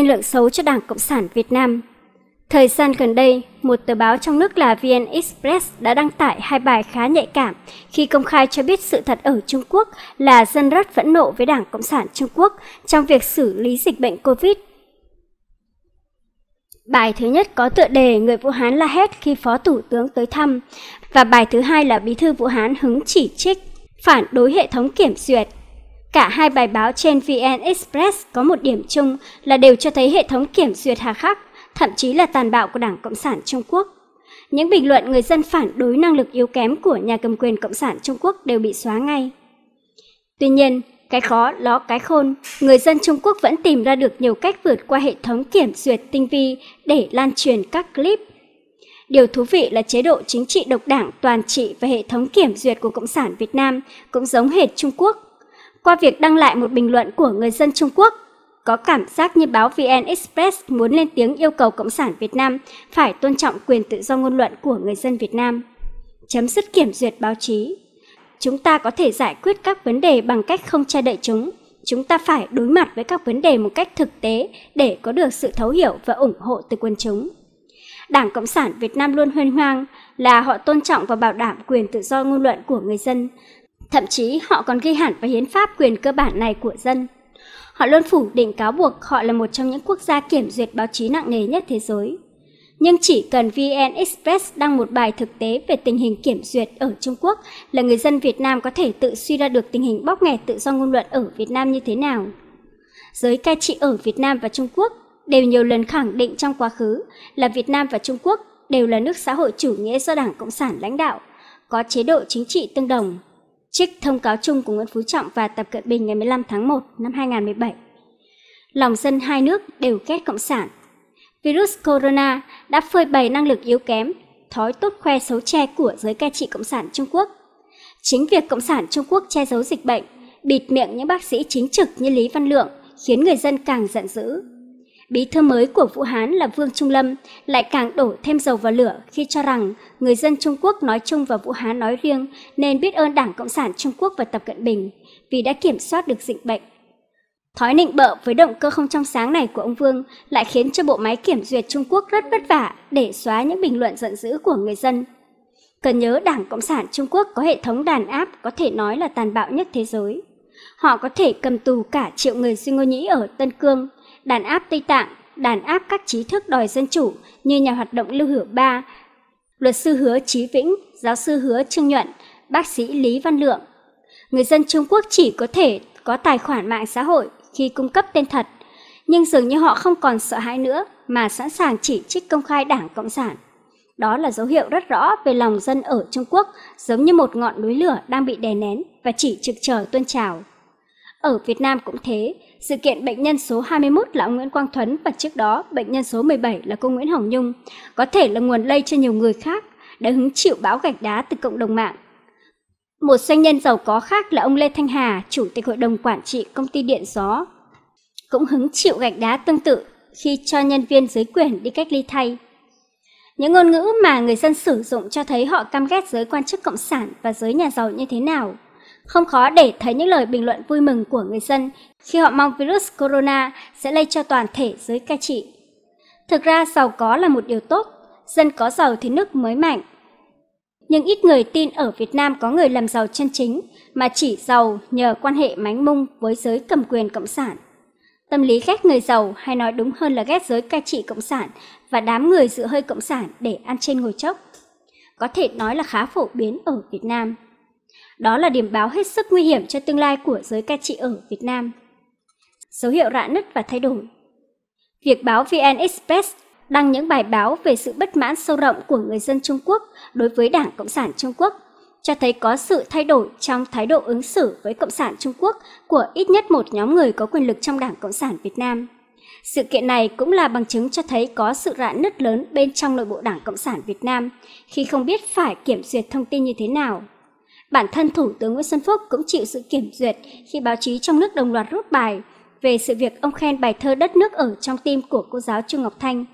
tiên lượng xấu cho Đảng Cộng sản Việt Nam. Thời gian gần đây, một tờ báo trong nước là VN Express đã đăng tải hai bài khá nhạy cảm khi công khai cho biết sự thật ở Trung Quốc là dân rất phẫn nộ với Đảng Cộng sản Trung Quốc trong việc xử lý dịch bệnh COVID. Bài thứ nhất có tựa đề Người Vũ Hán la hét khi Phó Thủ tướng tới thăm và bài thứ hai là Bí thư Vũ Hán hứng chỉ trích, phản đối hệ thống kiểm duyệt. Cả hai bài báo trên VN Express có một điểm chung là đều cho thấy hệ thống kiểm duyệt hà khắc, thậm chí là tàn bạo của Đảng Cộng sản Trung Quốc. Những bình luận người dân phản đối năng lực yếu kém của nhà cầm quyền Cộng sản Trung Quốc đều bị xóa ngay. Tuy nhiên, cái khó ló cái khôn, người dân Trung Quốc vẫn tìm ra được nhiều cách vượt qua hệ thống kiểm duyệt tinh vi để lan truyền các clip. Điều thú vị là chế độ chính trị độc đảng toàn trị và hệ thống kiểm duyệt của Cộng sản Việt Nam cũng giống hệt Trung Quốc qua việc đăng lại một bình luận của người dân Trung Quốc. Có cảm giác như báo VN Express muốn lên tiếng yêu cầu Cộng sản Việt Nam phải tôn trọng quyền tự do ngôn luận của người dân Việt Nam. Chấm dứt kiểm duyệt báo chí. Chúng ta có thể giải quyết các vấn đề bằng cách không che đậy chúng. Chúng ta phải đối mặt với các vấn đề một cách thực tế để có được sự thấu hiểu và ủng hộ từ quần chúng. Đảng Cộng sản Việt Nam luôn huyên hoang là họ tôn trọng và bảo đảm quyền tự do ngôn luận của người dân, Thậm chí họ còn ghi hẳn vào hiến pháp quyền cơ bản này của dân. Họ luôn phủ định cáo buộc họ là một trong những quốc gia kiểm duyệt báo chí nặng nề nhất thế giới. Nhưng chỉ cần VN Express đăng một bài thực tế về tình hình kiểm duyệt ở Trung Quốc là người dân Việt Nam có thể tự suy ra được tình hình bóc nghẹt tự do ngôn luận ở Việt Nam như thế nào. Giới cai trị ở Việt Nam và Trung Quốc đều nhiều lần khẳng định trong quá khứ là Việt Nam và Trung Quốc đều là nước xã hội chủ nghĩa do Đảng Cộng sản lãnh đạo, có chế độ chính trị tương đồng. Trích thông cáo chung của Nguyễn Phú Trọng và Tập Cận Bình ngày 15 tháng 1 năm 2017. Lòng dân hai nước đều ghét Cộng sản. Virus corona đã phơi bày năng lực yếu kém, thói tốt khoe xấu che của giới cai trị Cộng sản Trung Quốc. Chính việc Cộng sản Trung Quốc che giấu dịch bệnh, bịt miệng những bác sĩ chính trực như Lý Văn Lượng khiến người dân càng giận dữ, bí thư mới của Vũ Hán là Vương Trung Lâm lại càng đổ thêm dầu vào lửa khi cho rằng người dân Trung Quốc nói chung và Vũ Hán nói riêng nên biết ơn Đảng Cộng sản Trung Quốc và Tập Cận Bình vì đã kiểm soát được dịch bệnh. Thói nịnh bợ với động cơ không trong sáng này của ông Vương lại khiến cho bộ máy kiểm duyệt Trung Quốc rất vất vả để xóa những bình luận giận dữ của người dân. Cần nhớ Đảng Cộng sản Trung Quốc có hệ thống đàn áp có thể nói là tàn bạo nhất thế giới. Họ có thể cầm tù cả triệu người Duy Ngô Nhĩ ở Tân Cương – đàn áp Tây Tạng, đàn áp các trí thức đòi dân chủ như nhà hoạt động Lưu Hữu Ba, luật sư Hứa Chí Vĩnh, giáo sư Hứa Trương Nhuận, bác sĩ Lý Văn Lượng. Người dân Trung Quốc chỉ có thể có tài khoản mạng xã hội khi cung cấp tên thật, nhưng dường như họ không còn sợ hãi nữa mà sẵn sàng chỉ trích công khai Đảng Cộng sản. Đó là dấu hiệu rất rõ về lòng dân ở Trung Quốc, giống như một ngọn núi lửa đang bị đè nén và chỉ trực chờ tuôn trào. Ở Việt Nam cũng thế, sự kiện bệnh nhân số 21 là ông Nguyễn Quang Thuấn và trước đó bệnh nhân số 17 là cô Nguyễn Hồng Nhung có thể là nguồn lây cho nhiều người khác đã hứng chịu bão gạch đá từ cộng đồng mạng. Một doanh nhân giàu có khác là ông Lê Thanh Hà, chủ tịch hội đồng quản trị công ty điện gió, cũng hứng chịu gạch đá tương tự khi cho nhân viên dưới quyền đi cách ly thay. Những ngôn ngữ mà người dân sử dụng cho thấy họ căm ghét giới quan chức cộng sản và giới nhà giàu như thế nào – không khó để thấy những lời bình luận vui mừng của người dân khi họ mong virus corona sẽ lây cho toàn thể giới cai trị. Thực ra giàu có là một điều tốt, dân có giàu thì nước mới mạnh. Nhưng ít người tin ở Việt Nam có người làm giàu chân chính mà chỉ giàu nhờ quan hệ mánh mung với giới cầm quyền cộng sản. Tâm lý ghét người giàu hay nói đúng hơn là ghét giới cai trị cộng sản và đám người dự hơi cộng sản để ăn trên ngồi chốc. Có thể nói là khá phổ biến ở Việt Nam. Đó là điểm báo hết sức nguy hiểm cho tương lai của giới cai trị ở Việt Nam. Dấu hiệu rạn nứt và thay đổi Việc báo VN Express đăng những bài báo về sự bất mãn sâu rộng của người dân Trung Quốc đối với Đảng Cộng sản Trung Quốc, cho thấy có sự thay đổi trong thái độ ứng xử với Cộng sản Trung Quốc của ít nhất một nhóm người có quyền lực trong Đảng Cộng sản Việt Nam. Sự kiện này cũng là bằng chứng cho thấy có sự rạn nứt lớn bên trong nội bộ Đảng Cộng sản Việt Nam khi không biết phải kiểm duyệt thông tin như thế nào bản thân Thủ tướng Nguyễn Xuân Phúc cũng chịu sự kiểm duyệt khi báo chí trong nước đồng loạt rút bài về sự việc ông khen bài thơ Đất nước ở trong tim của cô giáo Trương Ngọc Thanh.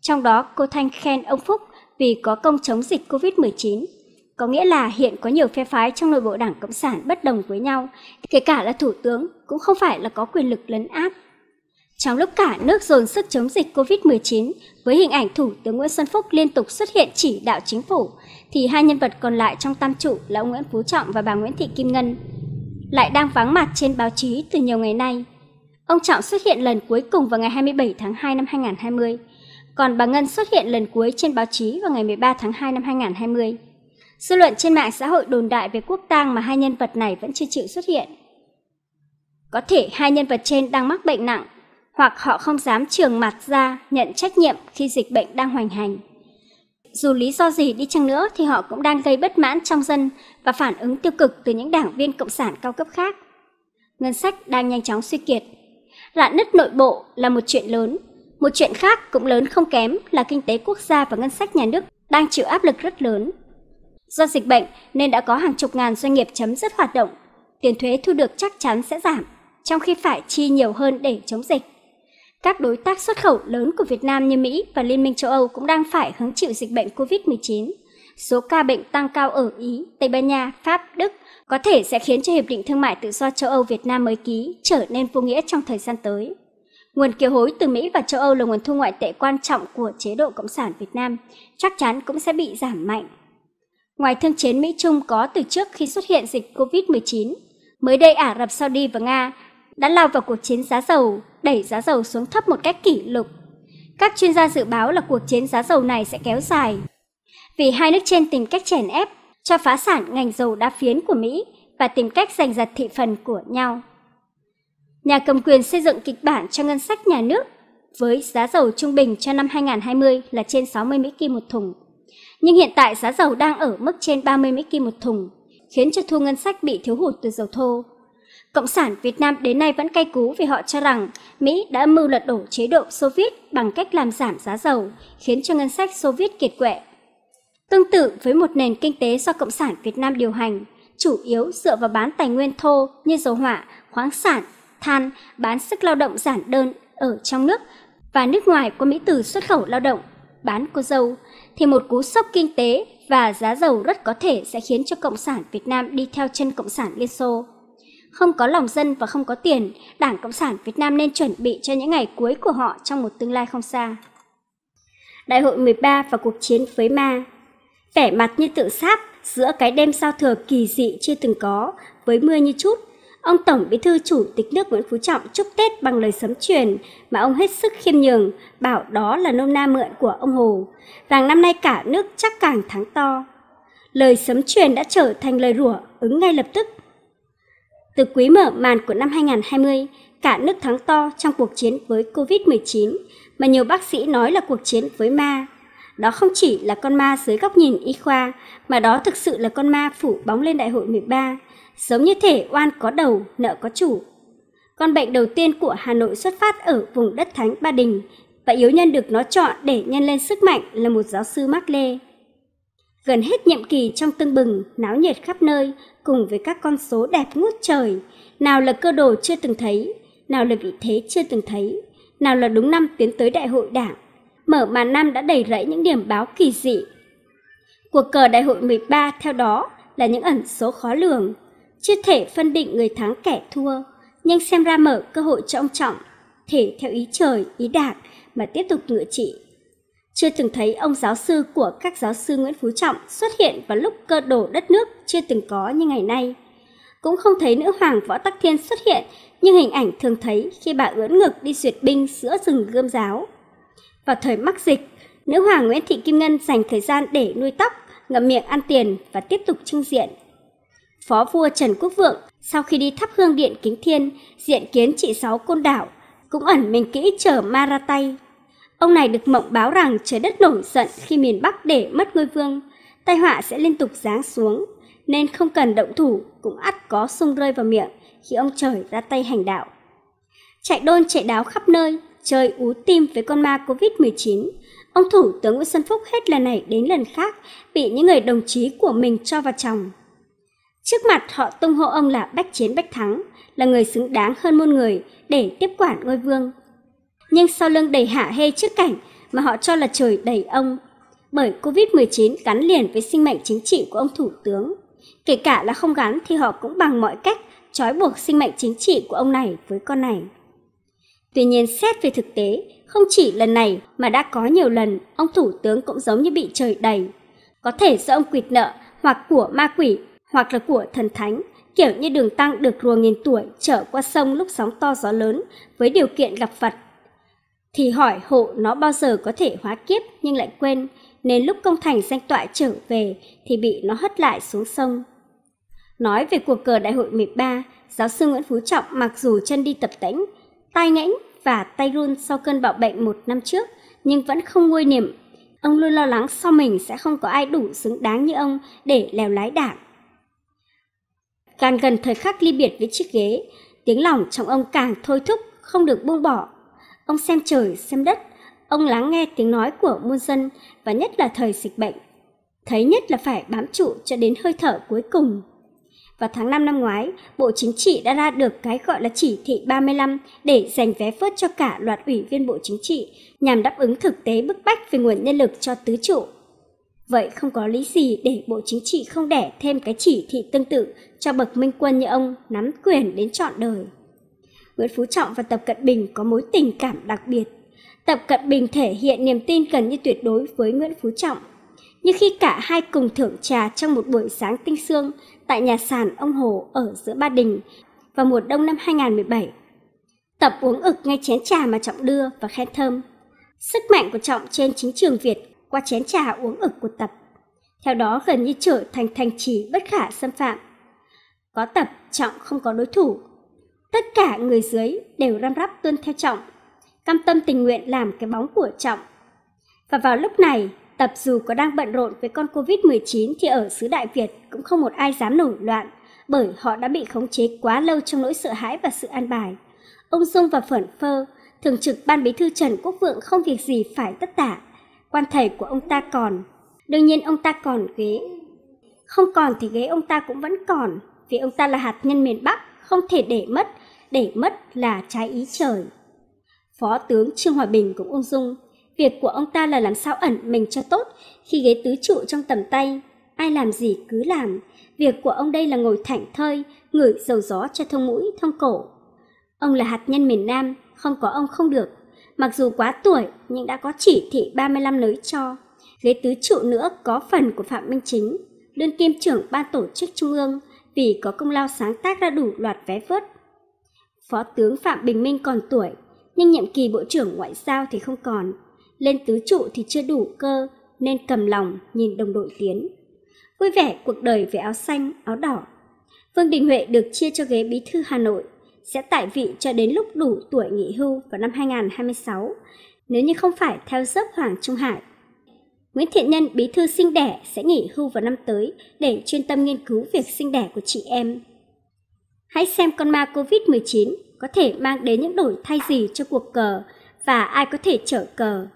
Trong đó, cô Thanh khen ông Phúc vì có công chống dịch COVID-19. Có nghĩa là hiện có nhiều phe phái trong nội bộ Đảng Cộng sản bất đồng với nhau, kể cả là Thủ tướng cũng không phải là có quyền lực lấn áp trong lúc cả nước dồn sức chống dịch COVID-19, với hình ảnh Thủ tướng Nguyễn Xuân Phúc liên tục xuất hiện chỉ đạo chính phủ, thì hai nhân vật còn lại trong tam trụ là ông Nguyễn Phú Trọng và bà Nguyễn Thị Kim Ngân lại đang vắng mặt trên báo chí từ nhiều ngày nay. Ông Trọng xuất hiện lần cuối cùng vào ngày 27 tháng 2 năm 2020, còn bà Ngân xuất hiện lần cuối trên báo chí vào ngày 13 tháng 2 năm 2020. Dư luận trên mạng xã hội đồn đại về quốc tang mà hai nhân vật này vẫn chưa chịu xuất hiện. Có thể hai nhân vật trên đang mắc bệnh nặng hoặc họ không dám trường mặt ra nhận trách nhiệm khi dịch bệnh đang hoành hành. Dù lý do gì đi chăng nữa thì họ cũng đang gây bất mãn trong dân và phản ứng tiêu cực từ những đảng viên cộng sản cao cấp khác. Ngân sách đang nhanh chóng suy kiệt. Rạn nứt nội bộ là một chuyện lớn. Một chuyện khác cũng lớn không kém là kinh tế quốc gia và ngân sách nhà nước đang chịu áp lực rất lớn. Do dịch bệnh nên đã có hàng chục ngàn doanh nghiệp chấm dứt hoạt động. Tiền thuế thu được chắc chắn sẽ giảm, trong khi phải chi nhiều hơn để chống dịch. Các đối tác xuất khẩu lớn của Việt Nam như Mỹ và Liên minh châu Âu cũng đang phải hứng chịu dịch bệnh COVID-19. Số ca bệnh tăng cao ở Ý, Tây Ban Nha, Pháp, Đức có thể sẽ khiến cho Hiệp định Thương mại Tự do châu Âu Việt Nam mới ký trở nên vô nghĩa trong thời gian tới. Nguồn kiều hối từ Mỹ và châu Âu là nguồn thu ngoại tệ quan trọng của chế độ Cộng sản Việt Nam, chắc chắn cũng sẽ bị giảm mạnh. Ngoài thương chiến Mỹ-Trung có từ trước khi xuất hiện dịch COVID-19, mới đây Ả Rập Saudi và Nga đã lao vào cuộc chiến giá dầu đẩy giá dầu xuống thấp một cách kỷ lục. Các chuyên gia dự báo là cuộc chiến giá dầu này sẽ kéo dài. Vì hai nước trên tìm cách chèn ép, cho phá sản ngành dầu đa phiến của Mỹ và tìm cách giành giật thị phần của nhau. Nhà cầm quyền xây dựng kịch bản cho ngân sách nhà nước với giá dầu trung bình cho năm 2020 là trên 60 Mỹ kim một thùng. Nhưng hiện tại giá dầu đang ở mức trên 30 Mỹ kim một thùng, khiến cho thu ngân sách bị thiếu hụt từ dầu thô. Cộng sản Việt Nam đến nay vẫn cay cú vì họ cho rằng Mỹ đã mưu lật đổ chế độ Xô Viết bằng cách làm giảm giá dầu, khiến cho ngân sách Xô Viết kiệt quệ. Tương tự với một nền kinh tế do Cộng sản Việt Nam điều hành, chủ yếu dựa vào bán tài nguyên thô như dầu hỏa, khoáng sản, than, bán sức lao động giản đơn ở trong nước và nước ngoài của mỹ từ xuất khẩu lao động, bán cô dâu, thì một cú sốc kinh tế và giá dầu rất có thể sẽ khiến cho Cộng sản Việt Nam đi theo chân Cộng sản Liên Xô không có lòng dân và không có tiền, Đảng Cộng sản Việt Nam nên chuẩn bị cho những ngày cuối của họ trong một tương lai không xa. Đại hội 13 và cuộc chiến với ma Vẻ mặt như tự sát giữa cái đêm sao thừa kỳ dị chưa từng có, với mưa như chút, ông Tổng Bí thư Chủ tịch nước Nguyễn Phú Trọng chúc Tết bằng lời sấm truyền mà ông hết sức khiêm nhường, bảo đó là nôm na mượn của ông Hồ. Rằng năm nay cả nước chắc càng thắng to. Lời sấm truyền đã trở thành lời rủa ứng ngay lập tức từ quý mở màn của năm 2020, cả nước thắng to trong cuộc chiến với Covid-19 mà nhiều bác sĩ nói là cuộc chiến với ma. Đó không chỉ là con ma dưới góc nhìn y khoa, mà đó thực sự là con ma phủ bóng lên đại hội 13, giống như thể oan có đầu, nợ có chủ. Con bệnh đầu tiên của Hà Nội xuất phát ở vùng đất Thánh Ba Đình, và yếu nhân được nó chọn để nhân lên sức mạnh là một giáo sư Mác Lê. Gần hết nhiệm kỳ trong tưng bừng, náo nhiệt khắp nơi, cùng với các con số đẹp ngút trời. Nào là cơ đồ chưa từng thấy, nào là vị thế chưa từng thấy, nào là đúng năm tiến tới đại hội đảng. Mở màn năm đã đầy rẫy những điểm báo kỳ dị. Cuộc cờ đại hội 13 theo đó là những ẩn số khó lường. Chưa thể phân định người thắng kẻ thua, nhưng xem ra mở cơ hội cho ông Trọng, thể theo ý trời, ý đảng mà tiếp tục ngựa trị chưa từng thấy ông giáo sư của các giáo sư Nguyễn Phú Trọng xuất hiện vào lúc cơ đổ đất nước chưa từng có như ngày nay. Cũng không thấy nữ hoàng Võ Tắc Thiên xuất hiện như hình ảnh thường thấy khi bà ưỡn ngực đi duyệt binh giữa rừng gươm giáo. Vào thời mắc dịch, nữ hoàng Nguyễn Thị Kim Ngân dành thời gian để nuôi tóc, ngậm miệng ăn tiền và tiếp tục trưng diện. Phó vua Trần Quốc Vượng sau khi đi thắp hương điện Kính Thiên, diện kiến chị Sáu Côn Đảo, cũng ẩn mình kỹ chở tay Ông này được mộng báo rằng trời đất nổi giận khi miền Bắc để mất ngôi vương, tai họa sẽ liên tục giáng xuống, nên không cần động thủ cũng ắt có sung rơi vào miệng khi ông trời ra tay hành đạo. Chạy đôn chạy đáo khắp nơi, chơi ú tim với con ma Covid-19, ông Thủ tướng Nguyễn Xuân Phúc hết lần này đến lần khác bị những người đồng chí của mình cho vào chồng. Trước mặt họ tung hô ông là bách chiến bách thắng, là người xứng đáng hơn muôn người để tiếp quản ngôi vương nhưng sau lưng đầy hạ hê trước cảnh mà họ cho là trời đầy ông. Bởi Covid-19 gắn liền với sinh mệnh chính trị của ông Thủ tướng. Kể cả là không gắn thì họ cũng bằng mọi cách trói buộc sinh mệnh chính trị của ông này với con này. Tuy nhiên xét về thực tế, không chỉ lần này mà đã có nhiều lần, ông Thủ tướng cũng giống như bị trời đầy. Có thể do ông quỵt nợ hoặc của ma quỷ hoặc là của thần thánh, kiểu như đường tăng được rùa nghìn tuổi trở qua sông lúc sóng to gió lớn với điều kiện gặp Phật thì hỏi hộ nó bao giờ có thể hóa kiếp nhưng lại quên, nên lúc công thành danh tọa trở về thì bị nó hất lại xuống sông. Nói về cuộc cờ đại hội 13, giáo sư Nguyễn Phú Trọng mặc dù chân đi tập tễnh, tai ngãnh và tay run sau cơn bạo bệnh một năm trước, nhưng vẫn không nguôi niệm. Ông luôn lo lắng sau mình sẽ không có ai đủ xứng đáng như ông để lèo lái đảng. Càng gần thời khắc ly biệt với chiếc ghế, tiếng lòng trong ông càng thôi thúc không được buông bỏ Ông xem trời, xem đất, ông lắng nghe tiếng nói của muôn dân và nhất là thời dịch bệnh. Thấy nhất là phải bám trụ cho đến hơi thở cuối cùng. và tháng 5 năm ngoái, Bộ Chính trị đã ra được cái gọi là chỉ thị 35 để dành vé phớt cho cả loạt ủy viên Bộ Chính trị nhằm đáp ứng thực tế bức bách về nguồn nhân lực cho tứ trụ. Vậy không có lý gì để Bộ Chính trị không đẻ thêm cái chỉ thị tương tự cho bậc minh quân như ông nắm quyền đến trọn đời. Nguyễn Phú Trọng và Tập Cận Bình có mối tình cảm đặc biệt. Tập Cận Bình thể hiện niềm tin gần như tuyệt đối với Nguyễn Phú Trọng. như khi cả hai cùng thưởng trà trong một buổi sáng tinh sương tại nhà sàn ông Hồ ở giữa Ba Đình vào mùa đông năm 2017, Tập uống ực ngay chén trà mà Trọng đưa và khen thơm. Sức mạnh của Trọng trên chính trường Việt qua chén trà uống ực của Tập. Theo đó gần như trở thành thành trì bất khả xâm phạm. Có Tập, Trọng không có đối thủ, Tất cả người dưới đều răm rắp tuân theo Trọng, cam tâm tình nguyện làm cái bóng của Trọng. Và vào lúc này, Tập dù có đang bận rộn với con Covid-19 thì ở xứ Đại Việt cũng không một ai dám nổi loạn, bởi họ đã bị khống chế quá lâu trong nỗi sợ hãi và sự an bài. Ông Dung và Phởn Phơ, thường trực ban bí thư Trần Quốc Vượng không việc gì phải tất tả. Quan thầy của ông ta còn, đương nhiên ông ta còn ghế. Không còn thì ghế ông ta cũng vẫn còn, vì ông ta là hạt nhân miền Bắc, không thể để mất, để mất là trái ý trời. Phó tướng Trương Hòa Bình cũng ung dung, việc của ông ta là làm sao ẩn mình cho tốt khi ghế tứ trụ trong tầm tay, ai làm gì cứ làm, việc của ông đây là ngồi thảnh thơi, ngửi dầu gió cho thông mũi, thông cổ. Ông là hạt nhân miền Nam, không có ông không được, mặc dù quá tuổi nhưng đã có chỉ thị 35 nới cho. Ghế tứ trụ nữa có phần của Phạm Minh Chính, đơn kim trưởng ban tổ chức trung ương vì có công lao sáng tác ra đủ loạt vé vớt Phó tướng Phạm Bình Minh còn tuổi, nhưng nhiệm kỳ Bộ trưởng Ngoại giao thì không còn. Lên tứ trụ thì chưa đủ cơ, nên cầm lòng nhìn đồng đội tiến. Vui vẻ cuộc đời với áo xanh, áo đỏ. Vương Đình Huệ được chia cho ghế bí thư Hà Nội, sẽ tại vị cho đến lúc đủ tuổi nghỉ hưu vào năm 2026, nếu như không phải theo dốc Hoàng Trung Hải. Nguyễn Thiện Nhân, bí thư sinh đẻ, sẽ nghỉ hưu vào năm tới để chuyên tâm nghiên cứu việc sinh đẻ của chị em. Hãy xem con ma COVID-19 có thể mang đến những đổi thay gì cho cuộc cờ và ai có thể trở cờ.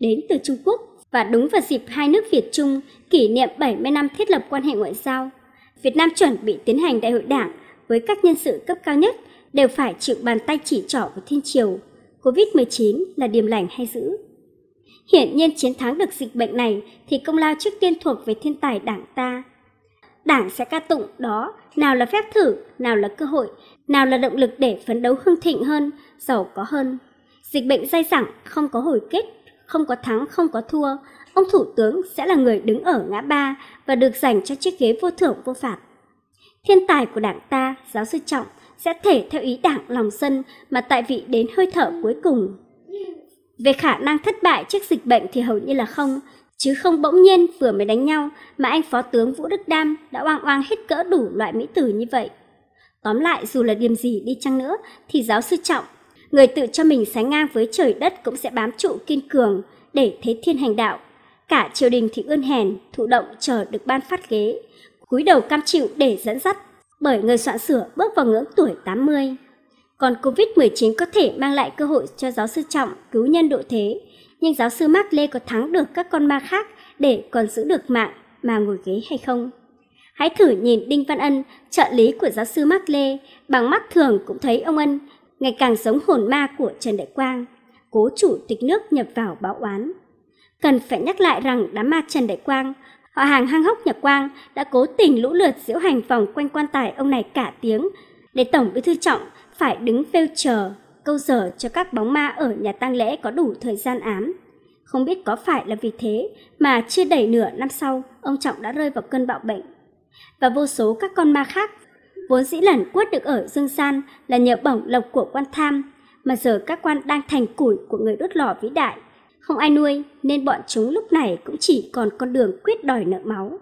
Đến từ Trung Quốc và đúng vào dịp hai nước Việt Trung kỷ niệm 70 năm thiết lập quan hệ ngoại giao, Việt Nam chuẩn bị tiến hành đại hội đảng với các nhân sự cấp cao nhất đều phải chịu bàn tay chỉ trỏ của thiên triều. Covid-19 là điềm lành hay dữ? Hiển nhiên chiến thắng được dịch bệnh này thì công lao trước tiên thuộc về thiên tài đảng ta, Đảng sẽ ca tụng đó, nào là phép thử, nào là cơ hội, nào là động lực để phấn đấu hưng thịnh hơn, giàu có hơn. Dịch bệnh dai dẳng, không có hồi kết, không có thắng, không có thua. Ông Thủ tướng sẽ là người đứng ở ngã ba và được dành cho chiếc ghế vô thưởng vô phạt. Thiên tài của đảng ta, giáo sư Trọng, sẽ thể theo ý đảng lòng dân mà tại vị đến hơi thở cuối cùng. Về khả năng thất bại trước dịch bệnh thì hầu như là không, chứ không bỗng nhiên vừa mới đánh nhau mà anh phó tướng Vũ Đức Đam đã oang oang hết cỡ đủ loại mỹ tử như vậy. Tóm lại dù là điểm gì đi chăng nữa thì giáo sư Trọng, người tự cho mình sánh ngang với trời đất cũng sẽ bám trụ kiên cường để thế thiên hành đạo. Cả triều đình thì ươn hèn, thụ động chờ được ban phát ghế, cúi đầu cam chịu để dẫn dắt bởi người soạn sửa bước vào ngưỡng tuổi 80. Còn Covid-19 có thể mang lại cơ hội cho giáo sư Trọng cứu nhân độ thế, nhưng giáo sư Mark Lê có thắng được các con ma khác để còn giữ được mạng mà ngồi ghế hay không? Hãy thử nhìn Đinh Văn Ân, trợ lý của giáo sư Mark Lê, bằng mắt thường cũng thấy ông Ân ngày càng giống hồn ma của Trần Đại Quang, cố chủ tịch nước nhập vào báo oán. Cần phải nhắc lại rằng đám ma Trần Đại Quang, họ hàng hang hốc nhà Quang đã cố tình lũ lượt diễu hành vòng quanh quan tài ông này cả tiếng để Tổng Bí Thư Trọng phải đứng phêu chờ câu giờ cho các bóng ma ở nhà tang lễ có đủ thời gian ám. Không biết có phải là vì thế mà chưa đầy nửa năm sau, ông Trọng đã rơi vào cơn bạo bệnh. Và vô số các con ma khác, vốn dĩ lẩn quất được ở Dương San là nhờ bổng lộc của quan tham, mà giờ các quan đang thành củi của người đốt lò vĩ đại. Không ai nuôi nên bọn chúng lúc này cũng chỉ còn con đường quyết đòi nợ máu.